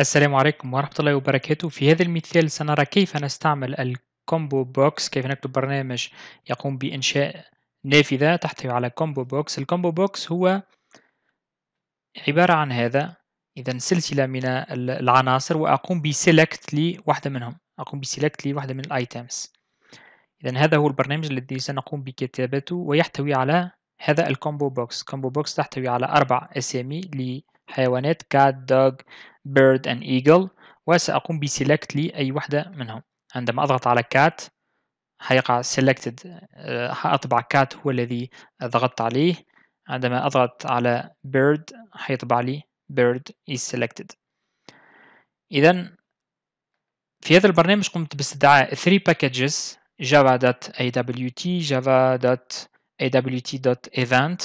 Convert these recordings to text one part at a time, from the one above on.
السلام عليكم ورحمة الله وبركاته في هذا المثال سنرى كيف نستعمل الكومبو بوكس كيف نكتب برنامج يقوم بإنشاء نافذة تحتوي على كومبو بوكس الكومبو بوكس هو عبارة عن هذا إذا سلسلة من العناصر وأقوم بسيلكت واحدة منهم أقوم بسيلكت واحدة من الأيتمز إذا هذا هو البرنامج الذي سنقوم بكتابته ويحتوي على هذا الكومبو بوكس كومبو بوكس تحتوي على أربع أسامي حيوانات cat dog bird and eagle وسأقوم بسيلكت لي أي واحدة منهم عندما أضغط على cat هيقع selected حأطبع آه، cat هو الذي ضغطت عليه عندما أضغط على bird هيطبع لي bird is selected إذا في هذا البرنامج قمت باستدعاء 3 packages java.awt java.awt.event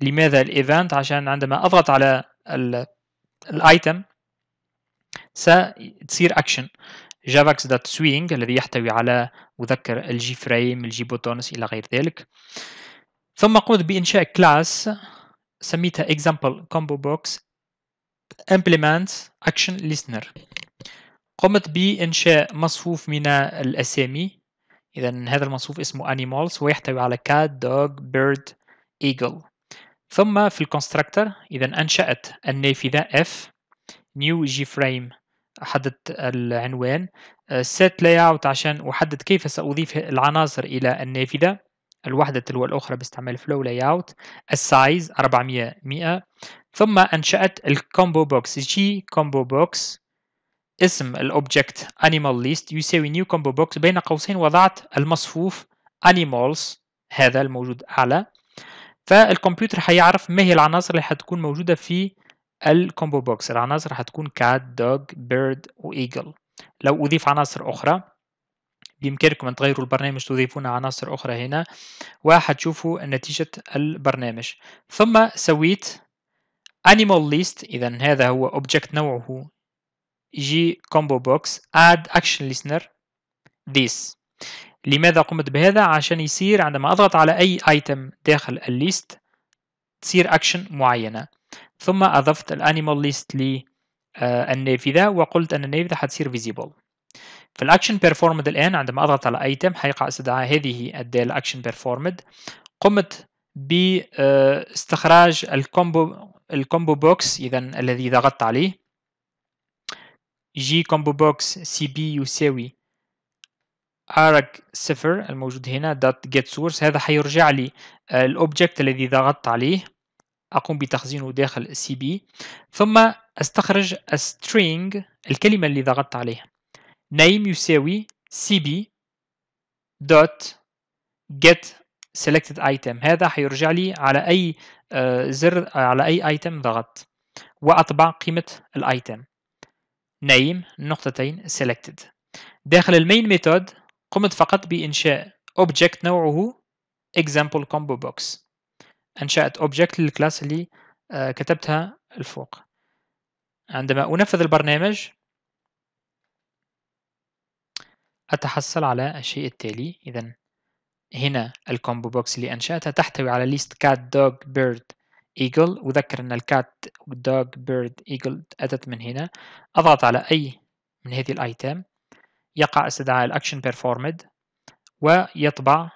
لماذا الايفنت عشان عندما اضغط على الايتم ستصير اكشن جافاكس دوت سوينج الذي يحتوي على مذكر الجي فريم الجي بوتونس الى غير ذلك ثم قمت بانشاء كلاس سميتها example combo box implement action listener قمت بإنشاء مصفوف من الأسامي إذا هذا المصفوف اسمه animals ويحتوي على cat dog bird eagle ثم في الكونستراكتر إذا أنشأت النافذة اف نيو جي فريم أحدد العنوان سيت لاي اوت عشان أحدد كيف سأضيف العناصر إلى النافذة الوحده تلو الأخرى باستعمال فلو لاي اوت السايز 400 100 ثم أنشأت الكومبو بوكس جي كومبو بوكس اسم الأوبجكت انيمال ليست يساوي نيو كومبو بوكس بين قوسين وضعت المصفوف animals هذا الموجود أعلى فالكمبيوتر هيعرف ما هي العناصر اللي هتكون موجودة في الكومبو بوكس العناصر هتكون كات دوج بيرد وايجل لو أضيف عناصر أخرى بإمكانكم أن تغيروا البرنامج تضيفون عناصر أخرى هنا وهتشوفوا نتيجة البرنامج ثم سويت animal list إذا هذا هو object نوعه جي combo box add action listener this لماذا قمت بهذا عشان يصير عندما اضغط على اي ايتم داخل الليست تصير اكشن معينه ثم اضفت الانيمال ليست آه، للنافذه وقلت ان النافذه حتصير فيزيبل في الاكشن بيرفورمد الان عندما اضغط على ايتم حيقع استدعاء هذه الداله اكشن بيرفورمد قمت باستخراج آه، الكومبو الكومبو بوكس اذا الذي ضغطت عليه جي كومبو بوكس سي بي يساوي arg صفر الموجود هنا dot get source هذا حيرجع لي آه، الاوبجكت الذي ضغطت عليه اقوم بتخزينه داخل سي بي ثم استخرج string الكلمه اللي ضغطت عليها name يساوي cb dot get selected item هذا حيرجع لي على اي آه، زر على اي ايتم ضغط واطبع قيمه الايتم name نقطتين selected داخل المين ميثود قمت فقط بإنشاء object نوعه example combo box أنشأت object للكلاس اللي آه، كتبتها الفوق عندما أنفذ البرنامج أتحصل على الشيء التالي إذا هنا الكومبو بوكس اللي أنشأتها تحتوي على ليست cat dog bird eagle وذكر أن الكات dog bird eagle أتت من هنا أضغط على أي من هذه الأيتام يقع استدعاء الأكشن performed ويطبع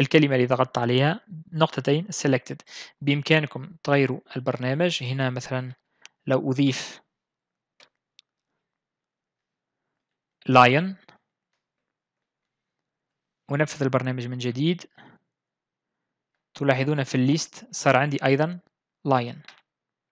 الكلمة اللي ضغطت عليها نقطتين selected بإمكانكم تغيروا البرنامج هنا مثلا لو أضيف lion ونفذ البرنامج من جديد تلاحظون في الليست صار عندي أيضا lion